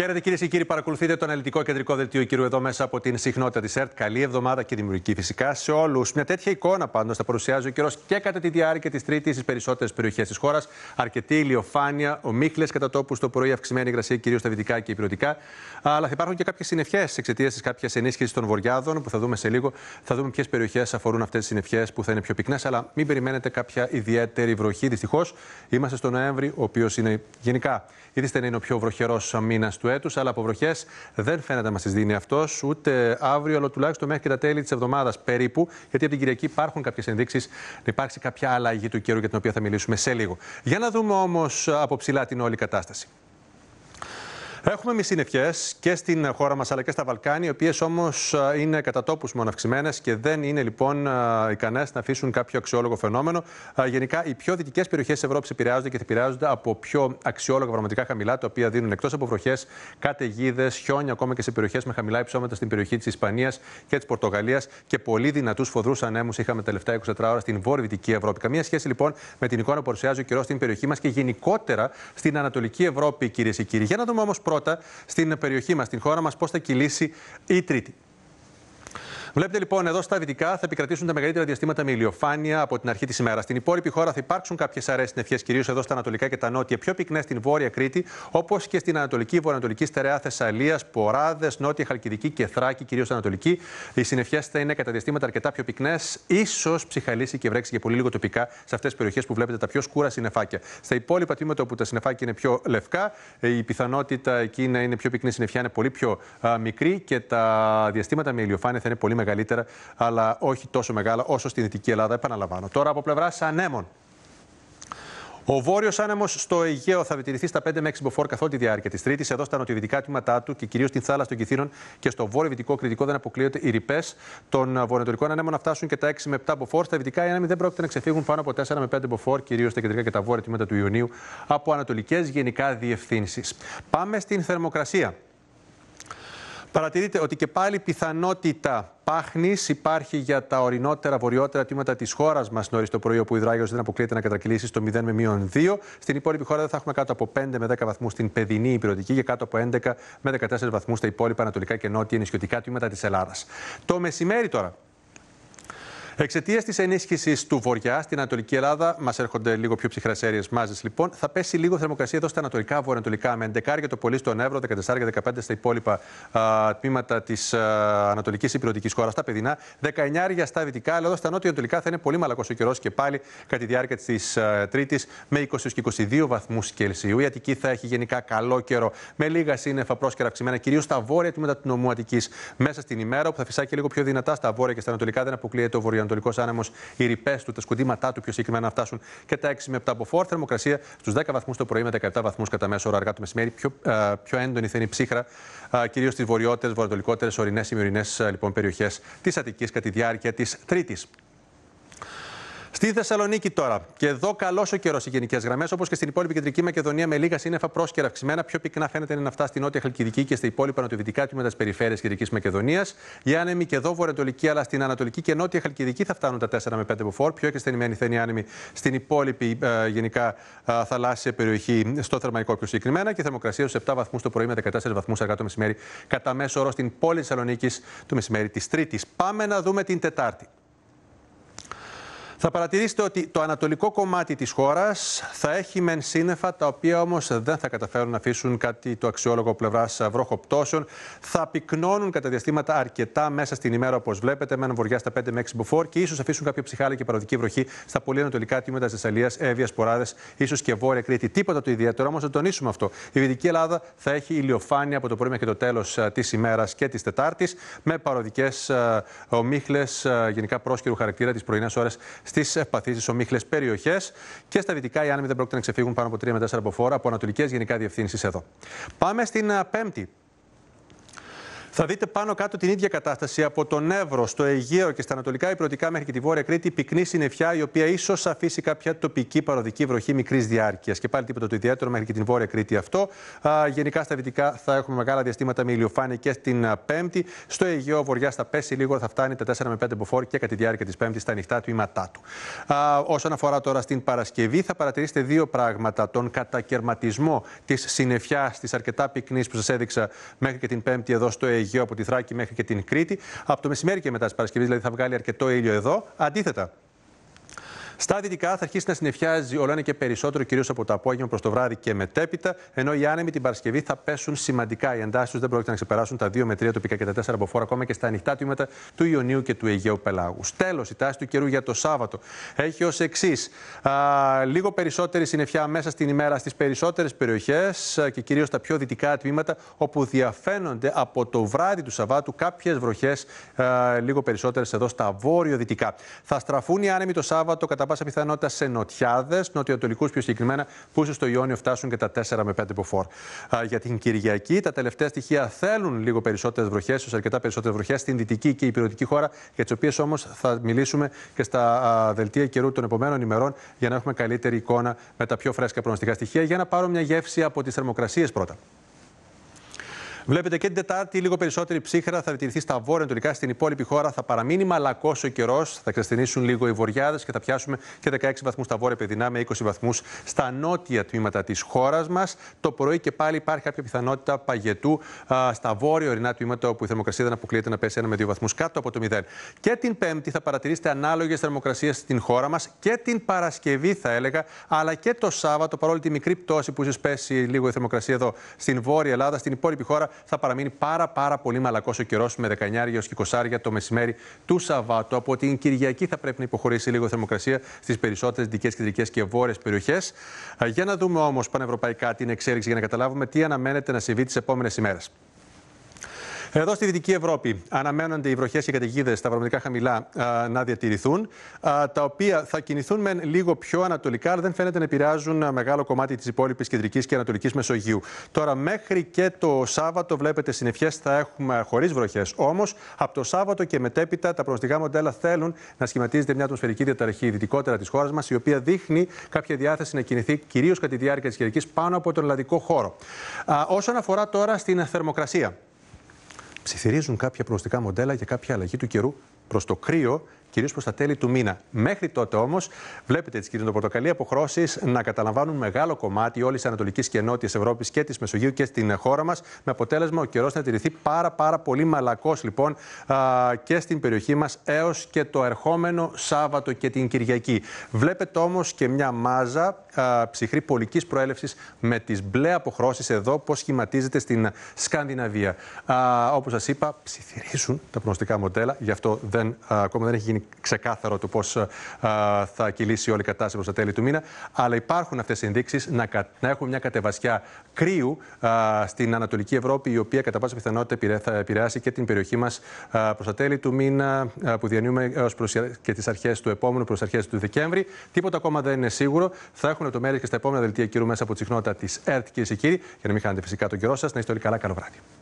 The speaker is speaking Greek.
Χαίρετε κυρίες και κύριοι, παρακολουθείτε το αναλυτικό κεντρικό δελτίο κύριου εδώ μέσα από την συχνότητα της ΕΡΤ. Καλή εβδομάδα και δημιουργική φυσικά σε όλους. Μια τέτοια εικόνα πάντως θα παρουσιάζει ο καιρός και κατά τη διάρκεια της Τρίτης στις περισσότερες περιοχές της χώρας. Αρκετή ηλιοφάνεια, ομίχλες κατά τόπους το πρωί, αυξημένη υγρασία κυρίως στα βυτικά και υπηρετικά. Αλλά θα υπάρχουν και κάποιες συνευχέ εξαιτίας της κάποιας ενίσχυσης των βορειάδων που θα δούμε σε λίγο. Θα δούμε ποιες περιοχές αφορούν αυτές τις συνευχέ που θα είναι πιο πυκνές. Αλλά μην περιμένετε κάποια ιδιαίτερη βροχή. Δυστυχώς είμαστε στο Νοέμβρη, ο οποίος είναι γενικά ήδη είναι ο πιο βροχερός μήνας του του έτους, αλλά βροχές δεν φαίνεται να μας τις δίνει αυτός ούτε αύριο, αλλά τουλάχιστον μέχρι και τα τέλη της εβδομάδας περίπου, γιατί από την Κυριακή υπάρχουν κάποιες ενδείξεις να υπάρξει κάποια αλλαγή του καιρού για την οποία θα μιλήσουμε σε λίγο. Για να δούμε όμως από ψηλά την όλη κατάσταση. Έχουμε μη συννεφιέ και στην χώρα μας αλλά και στα Βαλκάνια, οι οποίες όμως ε, είναι κατά τόπους μόνο αυξημένε και δεν είναι λοιπόν ε, ικανές να αφήσουν κάποιο αξιόλογο φαινόμενο. Ε, γενικά, οι πιο δυτικές περιοχές της Ευρώπης επηρεάζονται και επηρεάζονται από πιο αξιόλογα πραγματικά χαμηλά, τα οποία δίνουν εκτός από βροχές καταιγίδες, χιόνια, ακόμα και σε περιοχές με χαμηλά υψώματα στην περιοχή της Ισπανίας και της Πορτογαλίας και πολύ δυνατούς φοδρούς ανέμους είχαμε τελευταία 24 ώρα στην βόρεια Ευρώπη. Καμία σχέση λοιπόν με την εικόνα που παρουσιάζει ο καιρός στην περιοχή μας και γενικότερα στην Ανατολική Ευρώπη, κυρίες και κύριοι. Για να δούμε όμως πρώτα στην περιοχή μας, στην χώρα μας, πώς θα κυλήσει η Τρίτη. Βλέπετε λοιπόν εδώ στα δυτικά θα επικρατήσουν τα μεγαλύτερα διαστήματα με ηλιοφάνεια από την αρχή της ημέρας. Στην υπόλοιπη χώρα θα υπάρξουν κάποιες αρέσει συνευχέ, κυρίως εδώ στα ανατολικά και τα νότια, πιο πυκνές στην βόρεια Κρήτη, όπως και στην ανατολική, βορειοανατολική στερεά Θεσσαλία, Ποράδε, νότια Χαλκιδική και Θράκη, κυρίως ανατολική. Οι συνευχέ θα είναι κατά διαστήματα αρκετά πιο πυκνές, ίσως ψυχαλίσει και βρέξει και πολύ λίγο τοπικά σε αυτές τις περιοχές που βλέπετε τα πιο σκούρα συνεφάκια. Στα υπόλοιπα τμήματα όπου τα συνεφάκια είναι πιο λευκά, η πιθανότητα εκεί να είναι πιο πυκνή συνεφιά, είναι πολύ πιο μικρή και τα διαστήματα με ηλιοφάνεια θα είναι πολύ μεγαλύτερα, αλλά όχι τόσο μεγάλα όσο στη Δυτική Ελλάδα. Επαναλαμβάνω. Τώρα από πλευρά ανέμων. Ο βόρειος άνεμο στο Αιγαίο θα διατηρηθεί στα 5 με 6 μποφόρ καθ' όλη τη διάρκεια της Τρίτης. Εδώ στα νοτιοδυτικά τμήματά του και κυρίως στην θάλασσα των Κυθύνων και στο βόρειο δυτικό κριτικό δεν αποκλείονται οι ρηπές των βορειοτορικών ανέμων να φτάσουν και τα 6 με 7 μποφόρ. Στα δυτικά οι άνεμοι δεν πρόκειται να ξεφύγουν πάνω από 4 με 5 μποφόρ, κυρίως στα κεντρικά και τα βόρεια τμήματα του Ιουνίου, από ανατολικές γενικά διευθύνσεις. Πάμε στην θερμοκρασία. Παρατηρείτε ότι και πάλι πιθανότητα πάχνης υπάρχει για τα ορεινότερα βορειότερα τμήματα της χώρας μας νωρίς το πρωί, όπου η υδράγειο δεν αποκλείεται να κατρακυλήσει στο 0 με μείον 2. Στην υπόλοιπη χώρα δεν θα έχουμε κάτω από 5 με 10 βαθμούς στην παιδινή υπηρετική και κάτω από 11 με 14 βαθμούς στα υπόλοιπα ανατολικά και νότια νησιωτικά τμήματα της Ελλάδας. Το μεσημέρι τώρα, Εξαιτίας της ενίσχυσης του βορειά στην Ανατολική Ελλάδα, μας έρχονται λίγο πιο ψυχρές αίριε μάζες λοιπόν. Θα πέσει λίγο θερμοκρασία εδώ στα ανατολικά, βορειοανατολικά, με 11 το πολύ στον Εύρο, 14 για 15 στα υπόλοιπα α, τμήματα της Ανατολικής Υπηρετικής χώρας, στα παιδινά, 19 στα δυτικά, αλλά εδώ στα νότια-ανατολικά θα είναι πολύ μαλακός ο καιρός και πάλι κατά τη διάρκεια της Τρίτης με 20 και 22 βαθμούς Κελσίου. Η Αττική θα έχει γενικά καλό καιρό με λίγα σύννεφα πρόσκαιρα αυξημένα, κυρίως στα βόρεια τμήματα του μέσα στην ημέρα, που θα φυσάει λίγο πιο δυνατά στα βόρεια και στα ανατολικά, δεν αποκλείεται βορειοανατολικός ανατολικός άνεμος, οι ρηπές του, τα σκουδήματά του πιο συγκεκριμένα να φτάσουν και τα 6 με 7 από φόρ. Θερμοκρασία στους 10 βαθμούς το πρωί με 17 βαθμούς κατά μέσο ώρα αργά το μεσημέρι. Πιο, ε, πιο έντονη θα είναι η ψύχρα, ε, κυρίως στις βορειότερες, βορειοτολικότερε, ορεινές, ή ε, λοιπόν περιοχές της Αττικής κατά τη διάρκεια της Τρίτης. Στη Θεσσαλονίκη τώρα. Και εδώ καλός ο καιρός οι γενικές γραμμές, όπως και στην υπόλοιπη κεντρική Μακεδονία, με λίγα σύννεφα πρόσκαιρα αυξημένα. Πιο πυκνά φαίνεται είναι φτάσει στην νότια Χαλκιδική και στα υπόλοιπα νοτιοδυτικά τμήματα τη περιφέρεια Κεντρική Μακεδονίας. Οι άνεμοι και εδώ βορειοανατολική, αλλά στην ανατολική και νότια Χαλκιδική θα φτάνουν τα 4 με 5 μποφόρ. Πιο εκτενημένη θα είναι η άνεμη στην υπόλοιπη ε, γενικά ε, θαλάσσια περιοχή, στο θερμαϊκό πιο συγκεκριμένα. Και θερμοκρασία στους 7 βαθμούς το πρωί με 14 βαθμούς αργά το μεσημέρι, κατά μέσο όρο στην πόλη Θεσσαλονίκης το μεσημέρι της Τρίτης. Πάμε να δούμε την Τετάρτη. Θα παρατηρήσετε ότι το ανατολικό κομμάτι της χώρας θα έχει μεν σύννεφα, τα οποία όμως δεν θα καταφέρουν να αφήσουν κάτι το αξιόλογο πλευράς βροχοπτώσεων. Θα πυκνώνουν κατά διαστήματα αρκετά μέσα στην ημέρα, όπως βλέπετε, με έναν βοριά στα 5 με 6 μποφόρ και ίσως αφήσουν κάποια ψυχάλη και παροδική βροχή στα πολύ ανατολικά τμήματα της Θεσσαλίας, Εύβοιας, Ποράδες, ίσως και Βόρεια Κρήτη. Τίποτα το ιδιαίτερο, όμως θα τονίσουμε αυτό. Η Δυτική Ελλάδα θα έχει ηλιοφάνεια από το πρωί μέχρι το τέλος ε, της ημέρας και της Τετάρτης, με παροδικές ε, ομίχλες ε, γενικά πρόσκαιρου χαρακτήρα τις πρωινές ώρες στις ευπαθεί, στις ομίχλες περιοχές. Και στα δυτικά, οι άνεμοι δεν πρόκειται να ξεφύγουν πάνω από 3 με 4 από φόρα από ανατολικές γενικά διευθύνσεις εδώ. Πάμε στην ε, Πέμπτη. Θα δείτε πάνω κάτω την ίδια κατάσταση από τον Εύρο στο Αιγαίο και στα ανατολικά υπηρετικά μέχρι και τη Βόρεια Κρήτη. Πυκνή συννεφιά, η οποία ίσως αφήσει κάποια τοπική παροδική βροχή μικρής διάρκειας. Και πάλι τίποτα το ιδιαίτερο μέχρι και την Βόρεια Κρήτη αυτό. Α, γενικά στα δυτικά θα έχουμε μεγάλα διαστήματα με ηλιοφάνεια και στην Πέμπτη. Στο Αιγαίο βορειά θα πέσει λίγο, θα φτάνει τα 4 με 5 μποφόρ και κατά τη διάρκεια της Πέμπτης στα ανοιχτά τμήματά του. Α, όσον αφορά τώρα στην Παρασκευή, θα παρατηρήσετε δύο πράγματα. Τον κατακαιρματισμό της συννεφιάς της αρκετά πυκνής που σας έδειξα μέχρι και την Πέμπτη εδώ στο Αιγαίο Αιγαίο από τη Θράκη μέχρι και την Κρήτη. Από το μεσημέρι και μετά της Παρασκευής, δηλαδή θα βγάλει αρκετό ήλιο εδώ. Αντίθετα, στα δυτικά θα αρχίσει να συνεφιάζει όλο ένα και περισσότερο, κυρίως από το απόγευμα προς το βράδυ και μετέπειτα, ενώ οι άνεμοι την Παρασκευή θα πέσουν σημαντικά. Οι εντάσεις του δεν πρόκειται να ξεπεράσουν τα 2 με 3 τοπικά και τα 4 από φόρα, ακόμα και στα ανοιχτά τμήματα του Ιωνίου και του Αιγαίου Πελάγους. Τέλος, η τάση του καιρού για το Σάββατο έχει ως εξής. Λίγο περισσότερη συνεφιά μέσα στην ημέρα στις περισσότερες περιοχές και κυρίως στα πιο δυτικά τμήματα, όπου διαφαίνονται από το βράδυ του Σαββάτου κάποιες βροχές λίγο περισσότερες εδώ στα βόρειο-δυτικά. Θα στραφούν οι άνεμοι το Σάββατο κατά πάσα πιθανότητα σε νοτιάδες, νοτιοανατολικούς πιο συγκεκριμένα, που ίσως στο Ιόνιο φτάσουν και τα 4 με 5 υποφόρ. Για την Κυριακή, τα τελευταία στοιχεία θέλουν λίγο περισσότερες βροχές, ίσως αρκετά περισσότερες βροχές στην δυτική και υπηρετική χώρα, για τις οποίες όμως θα μιλήσουμε και στα δελτία καιρού των επομένων ημερών για να έχουμε καλύτερη εικόνα με τα πιο φρέσκα προνοστικά στοιχεία. Για να πάρω μια γεύση από τις θερμοκρασίες πρώτα. Βλέπετε και την Τετάρτη λίγο περισσότερη ψύχρα θα διατηρηθεί στα βορεια τουρικά Στην υπόλοιπη χώρα θα παραμείνει μαλακό ο καιρός. Θα ξεστηνήσουν λίγο οι βορειάδε και θα πιάσουμε και 16 βαθμούς στα βόρεια παιδινά με 20 βαθμούς στα νότια τμήματα της χώρας μας. Το πρωί και πάλι υπάρχει κάποια πιθανότητα παγετού α, στα βόρεια ορεινά τμήματα όπου η θερμοκρασία δεν αποκλείεται να πέσει ένα με δύο βαθμούς κάτω από το 0. Και την Πέμπτη θα παρατηρήσετε ανάλογες θερμοκρασίες στην χώρα μας και την Παρασκευή θα έλεγα, αλλά και το Σάββατο παρόλη τη μικρή πτώση που ίσω πέσει λίγο η θερμοκρασία εδώ στην βόρεια Ελλάδα, στην υπόλοιπη χώρα θα παραμείνει πάρα, πάρα πολύ μαλακός ο καιρός με 19 έω και 20 το μεσημέρι του Σαββάτου. Από την Κυριακή θα πρέπει να υποχωρήσει λίγο θερμοκρασία στις περισσότερες δυτικέ, κεντρικές και βόρειες περιοχές. Ε, για να δούμε όμως πανευρωπαϊκά την εξέλιξη για να καταλάβουμε τι αναμένεται να συμβεί τις επόμενες ημέρες. Εδώ στη Δυτική Ευρώπη αναμένονται οι βροχές και οι καταιγίδες στα βαρομετρικά χαμηλά να διατηρηθούν, τα οποία θα κινηθούν με λίγο πιο ανατολικά, αλλά δεν φαίνεται να επηρεάζουν μεγάλο κομμάτι της υπόλοιπης κεντρικής και ανατολικής Μεσογείου. Τώρα, μέχρι και το Σάββατο, βλέπετε συννεφιέ θα έχουμε χωρίς βροχές. Όμως, από το Σάββατο και μετέπειτα, τα προνοστικά μοντέλα θέλουν να σχηματίζεται μια ατμοσφαιρική διαταραχή δυτικότερα της χώρας μας, η οποία δείχνει κάποια διάθεση να κινηθεί κυρίως κατά τη διάρκεια της Κυριακή πάνω από τον ελλαδικό χώρο. όσον αφορά τώρα στην θερμοκρασία ψιθυρίζουν κάποια προοριστικά μοντέλα για κάποια αλλαγή του καιρού προς το κρύο, κυρίως προς τα τέλη του μήνα. Μέχρι τότε όμως, βλέπετε τις κυρίε το πορτοκαλί, αποχρώσεις να καταλαμβάνουν μεγάλο κομμάτι όλης της Ανατολικής και Νότιας Ευρώπης και της Μεσογείου και στην χώρα μας. Με αποτέλεσμα ο καιρός να τηρηθεί πάρα, πάρα πολύ μαλακός λοιπόν και στην περιοχή μας έως και το ερχόμενο Σάββατο και την Κυριακή. Βλέπετε όμως και μια μάζα ψυχρή πολικής προέλευσης με τις μπλε αποχρώσεις εδώ, πώς σχηματίζεται στην Σκανδιναβία. Όπως σας είπα, ψιθυρίζουν τα προγνωστικά μοντέλα, γι' αυτό δεν δεν, ακόμα δεν έχει γίνει ξεκάθαρο το πώς θα κυλήσει όλη η κατάσταση προς τα τέλη του μήνα. Αλλά υπάρχουν αυτές οι ενδείξεις να, να έχουμε μια κατεβασιά κρύου στην Ανατολική Ευρώπη, η οποία κατά πάσα πιθανότητα θα επηρεάσει και την περιοχή μας προς τα τέλη του μήνα, που διανύουμε έως και τις αρχές του επόμενου, προς αρχές του Δεκέμβρη. Τίποτα ακόμα δεν είναι σίγουρο. Θα έχουμε λεπτομέρειε και στα επόμενα δελτία κύρου μέσα από τη συχνότητα της ΕΡΤ, κυρίες και κύριοι, για να μην χάνετε φυσικά τον καιρό σας. Να είστε όλοι καλά. Καλό βράδυ.